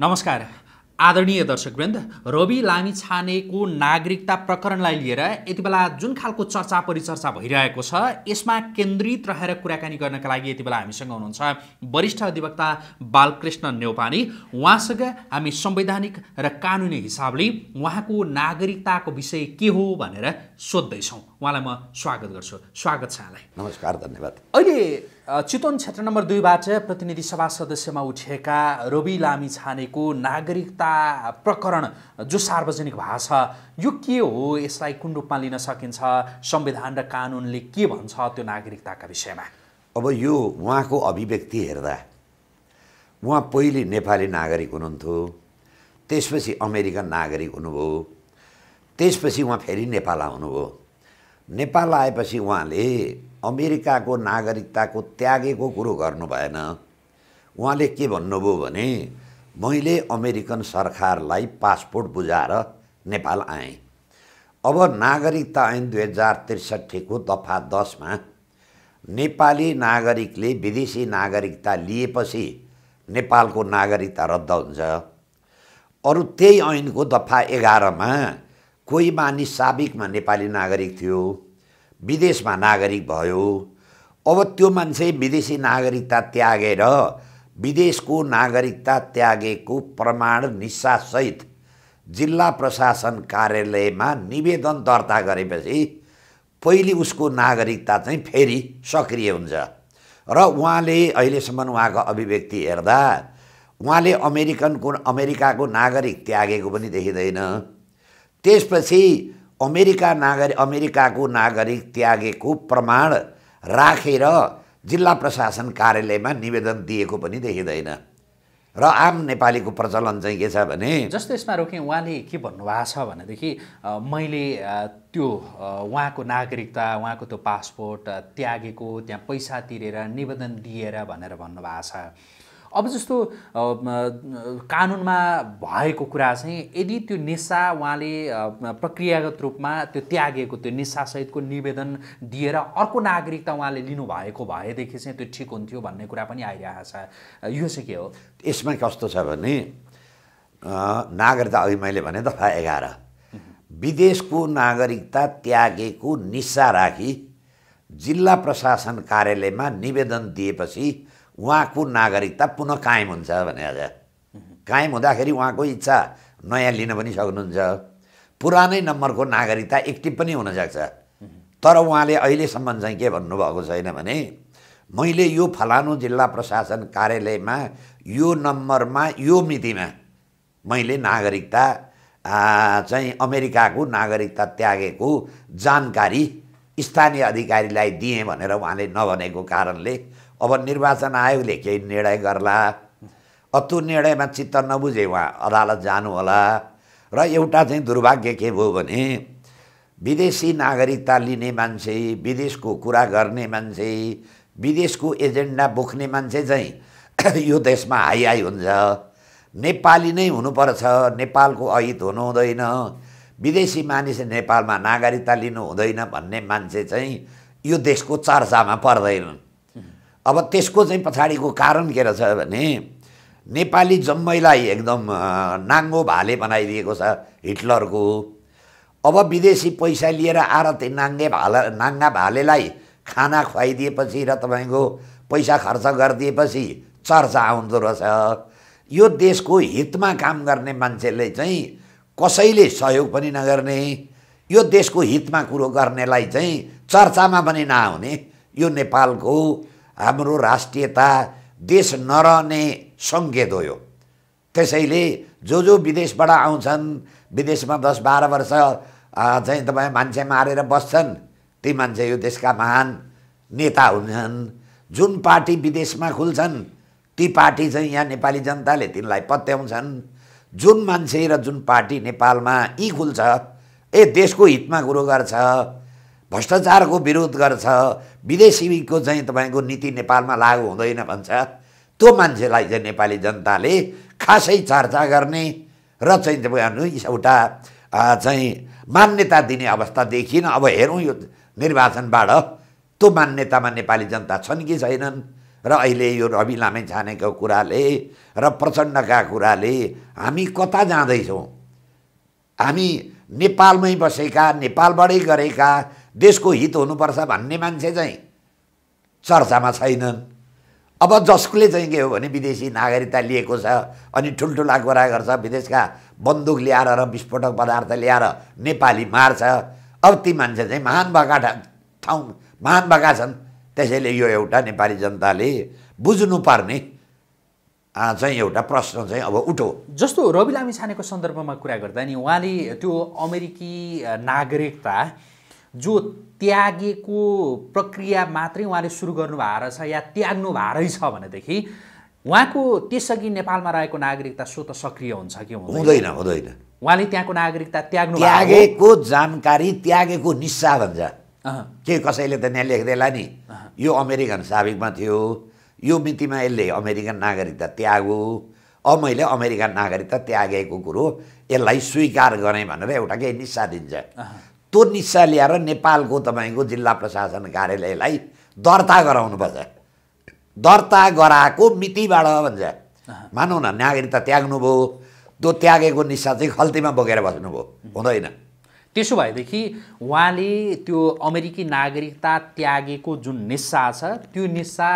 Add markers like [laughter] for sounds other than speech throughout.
नमस्कार आदरणीय दर्शकवृन्द रवि लामी छानेको नागरिकता प्रकरणलाई लिएर यति बेला जुन खालको चर्चा परिचर्चा भइरहेको छ यसमा केन्द्रित रहेर कुराकानी गर्नका लागि यति बेला हामीसँग हुनुहुन्छ वरिष्ठ अधिवक्ता बालकृष्ण नेौपाने उहाँसँग हामी संवैधानिक र कानुनी हिसाबले उहाँको नागरिकताको विषय के हो भनेर सोध्दैछौँ उहाँलाई म स्वागत गर्छु स्वागत छ यहाँलाई नमस्कार धन्यवाद अहिले चितवन क्षेत्र नम्बर दुईबाट प्रतिनिधि सभा सदस्यमा उठेका रवि लामी छानेको नागरिकता प्रकरण जो सार्वजनिक भाषा यो के हो यसलाई कुन रूपमा लिन सकिन्छ संविधान र कानुनले के भन्छ त्यो नागरिकताका विषयमा अब यो उहाँको अभिव्यक्ति हेर्दा उहाँ पहिले नेपाली नागरिक हुनुहुन्थ्यो त्यसपछि अमेरिकन नागरिक हुनुभयो त्यसपछि उहाँ फेरि नेपाल आउनुभयो नेपाल आएपछि उहाँले अमेरिकाको नागरिकताको त्यागेको कुरो गर्नु भएन उहाँले के भन्नुभयो भने मैले अमेरिकन सरकारलाई पासपोर्ट बुझाएर नेपाल आएँ अब नागरिकता ऐन दुई हजार त्रिसठीको दफा दसमा नेपाली नागरिकले विदेशी नागरिकता लिएपछि नेपालको नागरिकता रद्द हुन्छ अरू त्यही ऐनको दफा एघारमा कोही मानिस साबिकमा नेपाली नागरिक थियो विदेशमा नागरिक भयो अब त्यो मान्छे विदेशी नागरिकता त्यागेर विदेशको नागरिकता त्यागेको प्रमाण निस्सासहित जिल्ला प्रशासन कार्यालयमा निवेदन दर्ता गरेपछि पहिले उसको नागरिकता चाहिँ फेरि सक्रिय हुन्छ र उहाँले अहिलेसम्म उहाँको अभिव्यक्ति हेर्दा उहाँले अमेरिकनको अमेरिकाको नागरिक त्यागेको पनि देखिँदैन त्यसपछि अमेरिका नागरिक अमेरिकाको नागरिक त्यागेको प्रमाण राखेर जिल्ला प्रशासन कार्यालयमा निवेदन दिएको पनि देखिँदैन र आम नेपालीको प्रचलन चाहिँ के छ भने जस्तो यसमा रोकेँ उहाँले के भन्नुभएको छ भनेदेखि मैले त्यो उहाँको नागरिकता उहाँको त्यो पासपोर्ट त्यागेको त्यहाँ पैसा तिरेर निवेदन दिएर भनेर भन्नुभएको छ अब जस्तो कानुनमा भएको कुरा चाहिँ यदि त्यो निशा उहाँले प्रक्रियागत रूपमा त्यो त्यागेको त्यो निशासहितको निवेदन दिएर अर्को नागरिकता उहाँले लिनुभएको भएदेखि चाहिँ त्यो ठिक हुन्थ्यो भन्ने कुरा पनि आइरहेको छ यो चाहिँ के हो यसमा कस्तो छ भने नागरिकता अघि मैले भने दफा एघार विदेशको नागरिकता त्यागेको निस्सा राखी जिल्ला प्रशासन कार्यालयमा निवेदन दिएपछि उहाँको नागरिकता पुनः कायम हुन्छ भने आज कायम हुँदाखेरि उहाँको इच्छा नयाँ लिन पनि सक्नुहुन्छ पुरानै नम्बरको नागरिकता एक्टिभ पनि हुनसक्छ तर उहाँले अहिलेसम्म चाहिँ के भन्नुभएको छैन भने मैले यो फलानु जिल्ला प्रशासन कार्यालयमा यो नम्बरमा यो मितिमा मैले नागरिकता चाहिँ अमेरिकाको नागरिकता त्यागेको जानकारी स्थानीय अधिकारीलाई दिएँ भनेर उहाँले नभनेको कारणले अब निर्वाचन आयोगले केही निर्णय गर्ला अतु निर्णयमा चित्त नबुझे उहाँ अदालत जानु होला र एउटा चाहिँ दुर्भाग्य के भयो भने विदेशी नागरिकता लिने मान्छे विदेशको कुरा गर्ने मान्छे विदेशको एजेन्डा बोक्ने मान्छे चाहिँ [coughs] यो देशमा हाई हाई हुन्छ नेपाली नै हुनुपर्छ नेपालको अहित हुनु हुँदैन विदेशी मानिस नेपालमा नागरिकता लिनु हुँदैन भन्ने मान्छे चाहिँ यो देशको चर्चामा पर्दैनन् अब त्यसको चाहिँ पछाडिको कारण के रहेछ भने नेपाली जम्मैलाई एकदम नाङ्गो भाले बनाइदिएको छ हिटलरको अब विदेशी पैसा लिएर आएर त्यो नाङ्गे भाला नाङ्गा भालेलाई खाना खुवाइदिएपछि र तपाईँको पैसा खर्च गरिदिएपछि चर्चा आउँदो रहेछ यो देशको हितमा काम गर्ने मान्छेले चाहिँ कसैले सहयोग पनि नगर्ने यो देशको हितमा कुरो गर्नेलाई चाहिँ चर्चामा पनि नआउने यो नेपालको हाम्रो राष्ट्रियता देश नरहने सङ्केत हो यो त्यसैले जो जो विदेशबाट आउँछन् विदेशमा दस बाह्र वर्ष चाहिँ तपाईँ मान्छे मारेर बस्छन् ती मान्छे यो देशका महान नेता हुन्छन् जुन पार्टी विदेशमा खुल्छन् ती पार्टी चाहिँ यहाँ नेपाली जनताले तिनलाई पत्याउँछन् जुन मान्छे र जुन पार्टी नेपालमा यी खुल्छ ए देशको हितमा कुरो गर्छ भ्रष्टाचारको विरोध गर्छ विदेशीको चाहिँ तपाईँको नीति नेपालमा लागु हुँदैन भन्छ त्यो मान्छेलाई चाहिँ नेपाली जनताले खासै चर्चा गर्ने र चाहिँ तपाईँ एउटा चाहिँ मान्यता दिने अवस्था देखिन अब हेरौँ यो निर्वाचनबाट त्यो मान्यतामा नेपाली जनता छन् कि छैनन् र अहिले यो रवि लामै छानेको कुराले र प्रचण्डका कुराले हामी कता जाँदैछौँ हामी नेपालमै बसेका नेपालबाटै गरेका देशको हित हुनुपर्छ भन्ने मान्छे चाहिँ चर्चामा छैनन् अब जसले चाहिँ के हो भने विदेशी नागरिकता लिएको छ अनि ठुल्ठुला कुरा गर्छ विदेशका बन्दुक ल्याएर र विस्फोटक पदार्थ ल्याएर नेपाली मार्छ अब ती मान्छे चाहिँ महान भएका ठाउँ महान भएका छन् त्यसैले यो एउटा नेपाली जनताले बुझ्नुपर्ने चाहिँ एउटा प्रश्न चाहिँ अब उठो जस्तो रवि लामी छानेको सन्दर्भमा कुरा गर्दा नि उहाँले त्यो अमेरिकी नागरिकता जो त्यागेको प्रक्रिया मात्रै उहाँले सुरु गर्नु रहेछ या त्याग्नु भएको रहेछ भनेदेखि उहाँको त्यसअघि नेपालमा रहेको नागरिकता स्वत सक्रिय हुन्छ कि हुँदैन हुँदैन उहाँले त्यहाँको नागरिकता त्याग्नु त्यागेको जानकारी त्यागेको निस्सा भन्छ के कसैले त यहाँ लेख्दैला नि यो अमेरिकन साबिकमा थियो यो मितिमा यसले अमेरिकन नागरिकता त्यागो अब मैले अमेरिकन नागरिकता त्यागेको कुरो यसलाई स्वीकार गरेँ भनेर एउटा केही निस्सा दिन्छ त्यो निश्चय ल्याएर नेपालको तपाईँको जिल्ला प्रशासन कार्यालयलाई दर्ता गराउनुपर्छ दर्ता गराएको मितिबाट भन्छ मानौँ न नागरिकता त्याग्नुभयो त्यो त्यागेको निस्सा चाहिँ खल्तीमा बोकेर बस्नुभयो हुँदैन त्यसो भएदेखि उहाँले त्यो अमेरिकी नागरिकता त्यागेको जुन निस्सा छ त्यो निस्सा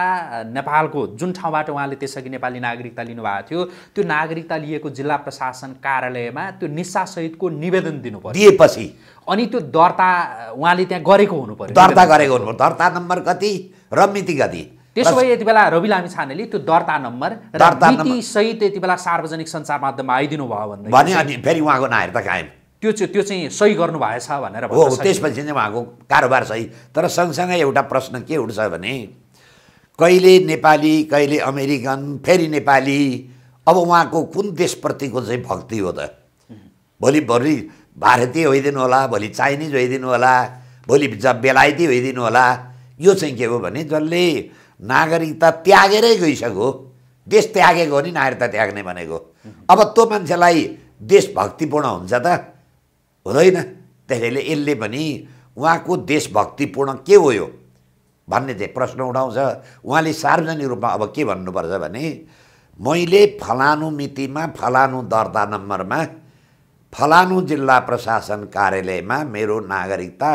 नेपालको जुन ठाउँबाट उहाँले त्यसअघि नेपाली नागरिकता लिनुभएको थियो त्यो नागरिकता लिएको जिल्ला प्रशासन कार्यालयमा त्यो निस्सासहितको निवेदन दिनु पर्यो दिएपछि अनि त्यो दर्ता उहाँले त्यहाँ गरेको हुनु पर्यो दर्ता गरेको हुनु दर्ता नम्बर कति र मिति कति त्यसो भए यति बेला रवि लामी छानेले त्यो दर्ता नम्बर दर्ता सहित यति बेला सार्वजनिक सञ्चार माध्यममा आइदिनु भयो भने अनि फेरि उहाँको नागरिकता कायम त्यो चाहिँ त्यो चाहिँ सही गर्नुभएछ भनेर हो त्यसपछि चाहिँ उहाँको कारोबार सही तर सँगसँगै एउटा प्रश्न के उठ्छ भने कहिले नेपाली कहिले अमेरिकन फेरि नेपाली अब उहाँको कुन देशप्रतिको चाहिँ भक्ति हो त भोलि भोलि भारतीय होइदिनु होला भोलि चाइनिज होइदिनु होला भोलि बेलायती होइदिनु होला यो चाहिँ के हो भने जसले नागरिकता त्यागेरै गइसक्यो देश त्यागेको हो नि नागरिकता त्याग्ने भनेको अब त्यो मान्छेलाई देशभक्तिपूर्ण हुन्छ त हुँदैन त्यसैले यसले पनि उहाँको देशभक्तिपूर्ण के हो यो भन्ने चाहिँ प्रश्न उठाउँछ उहाँले सार्वजनिक रूपमा अब के भन्नुपर्छ भने मैले फलानु मितिमा फलानु दर्ता नम्बरमा फलानु जिल्ला प्रशासन कार्यालयमा मेरो नागरिकता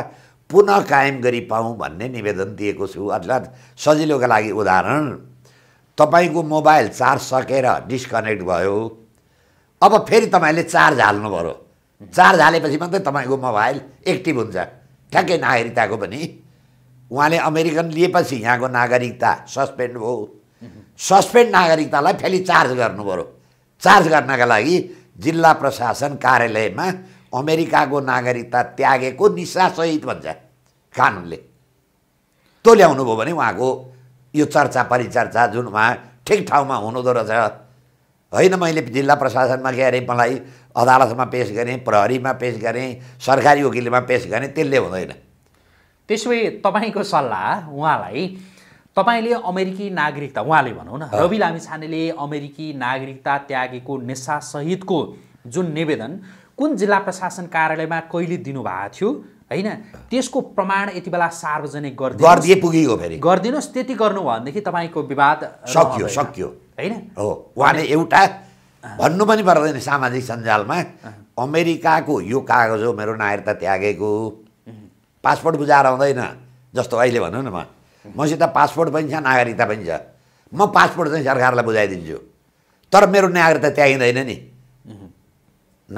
पुनः कायम गरी पाऊँ भन्ने निवेदन दिएको छु अर्थात् सजिलोका लागि उदाहरण तपाईँको मोबाइल चार्ज सकेर डिस्कनेक्ट भयो अब फेरि तपाईँले चार्ज हाल्नु पऱ्यो चार्ज हालेपछि मात्रै तपाईँको मोबाइल एक्टिभ हुन्छ ठ्याक्कै नागरिकताको पनि उहाँले अमेरिकन लिएपछि यहाँको नागरिकता सस्पेन्ड भयो सस्पेन्ड नागरिकतालाई फेरि चार्ज गर्नु पऱ्यो चार्ज गर्नका लागि जिल्ला प्रशासन कार्यालयमा अमेरिकाको नागरिकता त्यागेको निशासहित भन्छ कानुनले त्यो ल्याउनुभयो भने उहाँको यो चर्चा परिचर्चा जुन उहाँ ठिक ठाउँमा हुनुहुँदो रहेछ होइन मैले जिल्ला प्रशासनमा गएँ अरे मलाई अदालतमा पेस गरेँ प्रहरीमा पेस गरेँ सरकारी वकिलमा पेस गरेँ त्यसले हुँदैन त्यसो भए तपाईँको सल्लाह उहाँलाई तपाईँले अमेरिकी नागरिकता उहाँले भनौँ न रवि लामिछानेले अमेरिकी नागरिकता त्यागेको नेसासहितको जुन निवेदन कुन जिल्ला प्रशासन कार्यालयमा कहिले दिनुभएको थियो होइन त्यसको प्रमाण यति बेला सार्वजनिक गरिदिनु गरिदिए पुगियो फेरि गरिदिनुहोस् त्यति गर्नुभयो भनेदेखि तपाईँको विवाद सकियो सकियो होइन हो उहाँले एउटा भन्नु पनि पर्दैन सामाजिक सञ्जालमा अमेरिकाको यो कागज हो मेरो नागरिकता त्यागेको पासपोर्ट बुझाएर आउँदैन जस्तो अहिले भनौँ न म मसित पासपोर्ट पनि छ नागरिकता पनि छ म पासपोर्ट चाहिँ सरकारलाई बुझाइदिन्छु तर मेरो नागरिकता त्यागिँदैन नि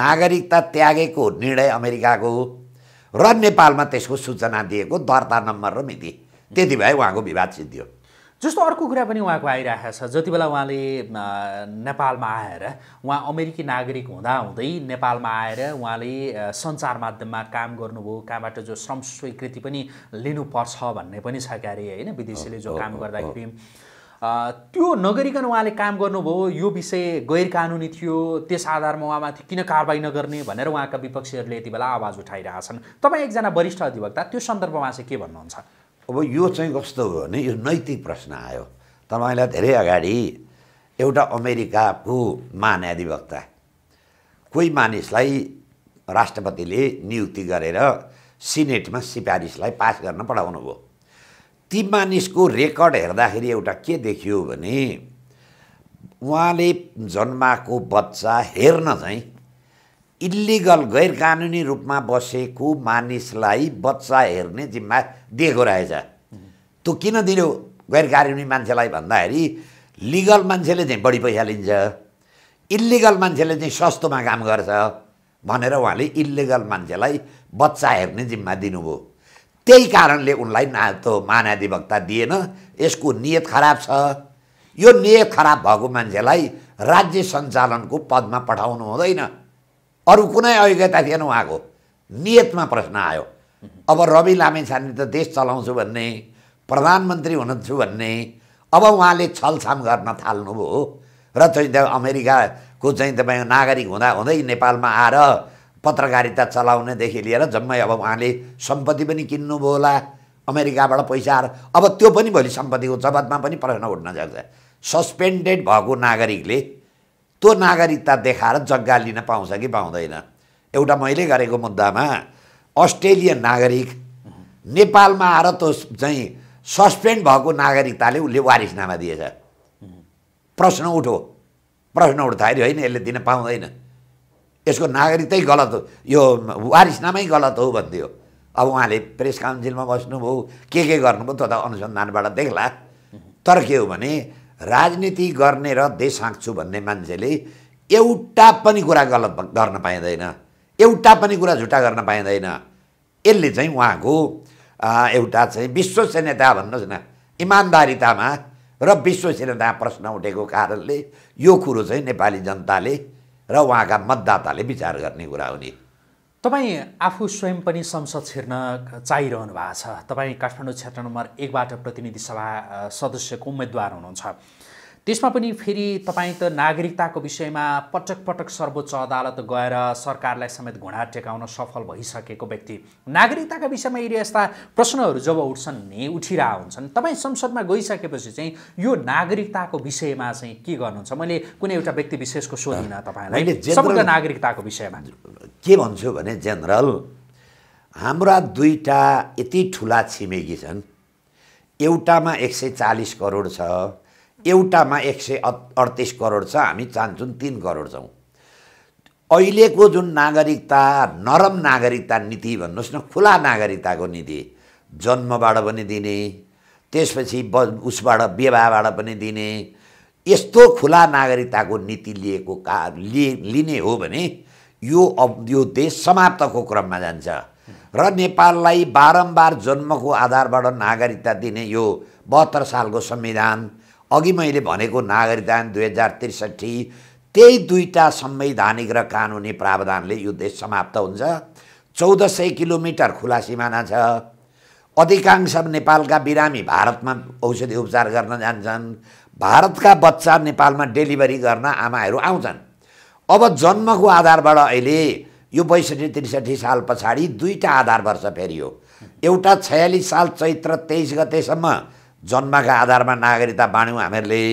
नागरिकता त्यागेको निर्णय अमेरिकाको र नेपालमा त्यसको सूचना दिएको दर्ता नम्बर र मिति त्यति भए उहाँको विवाद सिद्धियो जस्तो अर्को कुरा पनि उहाँको आइरहेको छ जति बेला उहाँले नेपालमा आएर उहाँ अमेरिकी नागरिक हुँदाहुँदै नेपालमा आएर उहाँले सञ्चार माध्यममा काम गर्नुभयो कहाँबाट जो श्रम स्वीकृति पनि लिनुपर्छ भन्ने पनि छ क्यारे होइन विदेशीले जो काम गर्दाखेरि त्यो नगरिकन उहाँले काम गर्नुभयो यो विषय गैर कानुनी थियो त्यस आधारमा उहाँमाथि किन कारवाही नगर्ने भनेर उहाँका विपक्षीहरूले यति बेला आवाज उठाइरहेछन् तपाईँ एकजना वरिष्ठ अधिवक्ता त्यो सन्दर्भमा चाहिँ के भन्नुहुन्छ अब यो चाहिँ कस्तो हो भने यो नैतिक प्रश्न आयो तपाईँलाई धेरै अगाडि एउटा अमेरिकाको मान अधिवक्ता कोही मानिसलाई राष्ट्रपतिले नियुक्ति गरेर सिनेटमा सिफारिसलाई पास गर्न पठाउनुभयो ती मानिसको रेकर्ड हेर्दाखेरि एउटा के देखियो भने उहाँले जन्माएको बच्चा हेर्न चाहिँ इल्लिगल गैर कानुनी रूपमा बसेको मानिसलाई बच्चा हेर्ने जिम्मा दिएको रहेछ त्यो किन दियो गैर कानुनी मान्छेलाई भन्दाखेरि लिगल मान्छेले चाहिँ बढी पैसा लिन्छ इल्लिगल मान्छेले चाहिँ सस्तोमा काम गर्छ भनेर उहाँले इल्लिगल मान्छेलाई बच्चा हेर्ने जिम्मा दिनुभयो त्यही कारणले उनलाई ना त्यो मानाधिवक्ता दिएन यसको नियत खराब छ यो नियत खराब भएको मान्छेलाई राज्य सञ्चालनको पदमा पठाउनु हुँदैन अरू कुनै अयोग्यता थिएन उहाँको नियतमा प्रश्न आयो अब रवि लामे छाने त देश चलाउँछु भन्ने प्रधानमन्त्री हुनुहुन्छु भन्ने अब उहाँले छलछाम गर्न थाल्नुभयो र चाहिँ अमेरिकाको चाहिँ तपाईँ नागरिक हुँदा हुँदै नेपालमा आएर पत्रकारिता चलाउनेदेखि लिएर जम्मै अब उहाँले सम्पत्ति पनि किन्नुभयो होला अमेरिकाबाट पैसा आएर अब त्यो पनि भोलि सम्पत्तिको जबतमा पनि प्रश्न उठ्न सक्छ सस्पेन्डेड भएको नागरिकले त्यो नागरिकता देखाएर जग्गा लिन पाउँछ कि पाउँदैन एउटा मैले गरेको मुद्दामा अस्ट्रेलियन नागरिक नेपालमा आएर त्यो चाहिँ सस्पेन्ड भएको नागरिकताले उसले वारिसनामा दिएछ प्रश्न उठो प्रश्न उठ्दाखेरि होइन यसले दिन पाउँदैन यसको नागरिकै गलत हो यो वारिसनामै गलत हो भनिदियो अब उहाँले प्रेस काउन्सिलमा बस्नुभयो के के गर्नुभयो त्यो त अनुसन्धानबाट देख्ला तर के हो भने राजनीति गर्ने र देश हाँक्छु भन्ने मान्छेले एउटा पनि कुरा गलत गर्न पाइँदैन एउटा पनि कुरा झुटा गर्न पाइँदैन यसले चाहिँ उहाँको एउटा चाहिँ विश्वसनीयता भन्नुहोस् न इमान्दारितामा र विश्वसनीयता प्रश्न उठेको कारणले यो कुरो चाहिँ नेपाली जनताले र उहाँका मतदाताले विचार गर्ने कुरा हो नि तपाईँ आफू स्वयं पनि संसद छिर्न चाहिरहनु भएको छ तपाईँ काठमाडौँ क्षेत्र नम्बर एकबाट प्रतिनिधि सभा सदस्यको उम्मेद्वार हुनुहुन्छ त्यसमा पनि फेरि तपाईँ त नागरिकताको विषयमा पटक पटक सर्वोच्च अदालत गएर सरकारलाई समेत घुँडा टेकाउन सफल भइसकेको व्यक्ति नागरिकताका विषयमा यदि यस्ता प्रश्नहरू जब उठ्छन् नि उठिरह हुन्छन् तपाईँ संसदमा गइसकेपछि चाहिँ यो नागरिकताको विषयमा चाहिँ के गर्नुहुन्छ मैले कुनै एउटा व्यक्ति विशेषको सोधिनँ तपाईँलाई समग्र नागरिकताको विषयमा के भन्छु भने जेनरल हाम्रा दुईवटा यति ठुला छिमेकी छन् एउटामा एक सय चालिस करोड छ एउटामा एक सय अडतिस करोड छ हामी चाहन्छौँ तिन करोड छौँ अहिलेको जुन नागरिकता नरम नागरिकता नीति भन्नुहोस् न खुला नागरिकताको नीति जन्मबाट पनि दिने त्यसपछि ब उसबाट विवाहबाट पनि दिने यस्तो खुला नागरिकताको नीति लिएको का लिने हो भने यो अब यो देश समाप्तको क्रममा जान्छ र नेपाललाई बारम्बार जन्मको आधारबाट नागरिकता दिने यो बहत्तर सालको संविधान अघि मैले भनेको नागरिकता दुई हजार त्रिसठी त्यही दुईवटा संवैधानिक र कानुनी प्रावधानले यो देश समाप्त हुन्छ चौध सय किलोमिटर खुला सिमाना छ अधिकांश नेपालका बिरामी भारतमा औषधि उपचार गर्न जान्छन् भारतका बच्चा नेपालमा डेलिभरी गर्न आमाहरू आउँछन् अब जन्मको आधारबाट अहिले यो बैसठी त्रिसठी साल पछाडि दुईवटा आधार वर्ष फेरियो एउटा छयालिस साल चैत्र तेइस गतेसम्म जन्मका आधारमा नागरिकता बाँड्यौँ हामीहरूले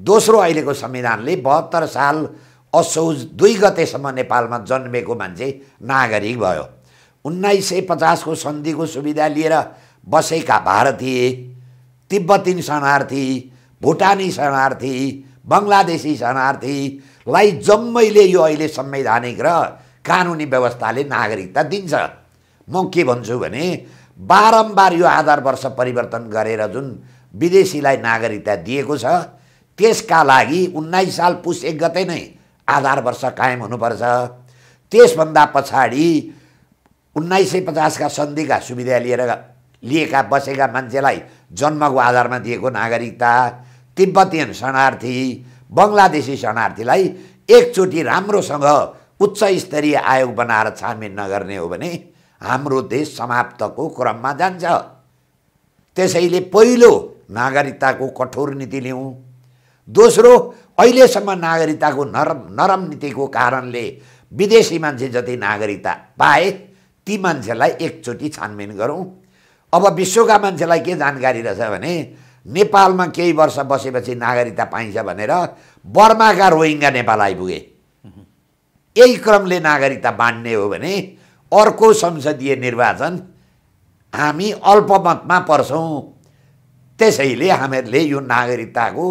दोस्रो अहिलेको संविधानले बहत्तर साल असौज दुई गतेसम्म नेपालमा जन्मेको मान्छे नागरिक भयो उन्नाइस सय पचासको सन्धिको सुविधा लिएर बसेका भारतीय तिब्बती शरणार्थी भुटानी शरणार्थी बङ्गलादेशी शरणार्थीलाई जम्मैले यो अहिले संवैधानिक र कानुनी व्यवस्थाले नागरिकता दिन्छ म के भन्छु भने बारम्बार यो आधार वर्ष परिवर्तन गरेर जुन विदेशीलाई नागरिकता दिएको छ त्यसका लागि उन्नाइस साल पुस एक गते नै आधार वर्ष कायम हुनुपर्छ त्यसभन्दा पछाडि उन्नाइस सय पचासका सन्धिका सुविधा लिएर लिएका बसेका मान्छेलाई जन्मको आधारमा दिएको नागरिकता तिब्बतीयन शरणार्थी बङ्गलादेशी शरणार्थीलाई एकचोटि राम्रोसँग उच्च स्तरीय आयोग बनाएर छानबिन नगर्ने हो भने हाम्रो देश समाप्तको क्रममा जान्छ त्यसैले पहिलो नागरिकताको कठोर नीति ल्याउँ दोस्रो अहिलेसम्म नागरिकताको नरम नरम नीतिको कारणले विदेशी मान्छे जति नागरिकता पाए ती मान्छेलाई एकचोटि छानबिन गरौँ अब विश्वका मान्छेलाई के जानकारी रहेछ भने नेपालमा केही वर्ष बसेपछि नागरिकता पाइन्छ भनेर बर्माका रोहिङ्गा नेपाल आइपुगे यही क्रमले नागरिकता बाँड्ने हो भने अर्को संसदीय निर्वाचन हामी अल्पमतमा पर्छौँ त्यसैले हामीहरूले यो नागरिकताको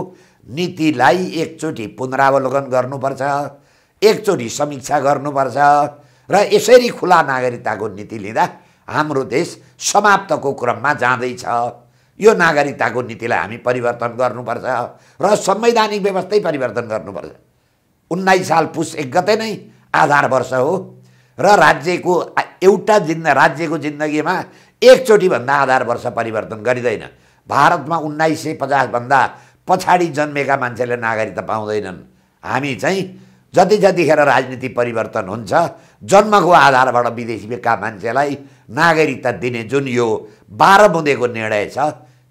नीतिलाई एकचोटि पुनरावलोकन गर्नुपर्छ एकचोटि समीक्षा गर्नुपर्छ र यसरी खुला नागरिकताको नीति लिँदा हाम्रो देश समाप्तको क्रममा जाँदैछ यो नागरिकताको नीतिलाई हामी परिवर्तन गर्नुपर्छ र संवैधानिक व्यवस्थै परिवर्तन गर्नुपर्छ उन्नाइस साल पुस एक गते नै आधार वर्ष हो र राज्यको एउटा जिन्द राज्यको जिन्दगीमा एकचोटिभन्दा आधार वर्ष परिवर्तन गरिँदैन भारतमा उन्नाइस सय पचासभन्दा पछाडि जन्मेका मान्छेले नागरिकता पाउँदैनन् हामी चाहिँ जति जतिखेर राजनीति परिवर्तन हुन्छ जन्मको आधारबाट विदेशीका मान्छेलाई नागरिकता दिने जुन यो बाह्र बुँदेको निर्णय छ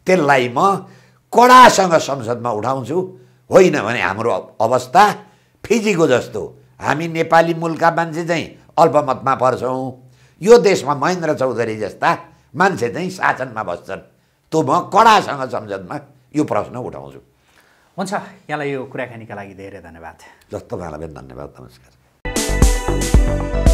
त्यसलाई म कडासँग संसदमा उठाउँछु होइन भने हाम्रो अवस्था फिजीको जस्तो हामी नेपाली मूलका मान्छे चाहिँ अल्पमतमा पर्छौँ यो देशमा महेन्द्र चौधरी जस्ता मान्छे चाहिँ शासनमा बस्छन् त्यो म कडासँग सम्झनमा यो प्रश्न उठाउँछु हुन्छ यहाँलाई यो कुराकानीका लागि धेरै धन्यवाद जस्तो तपाईँलाई पनि धन्यवाद नमस्कार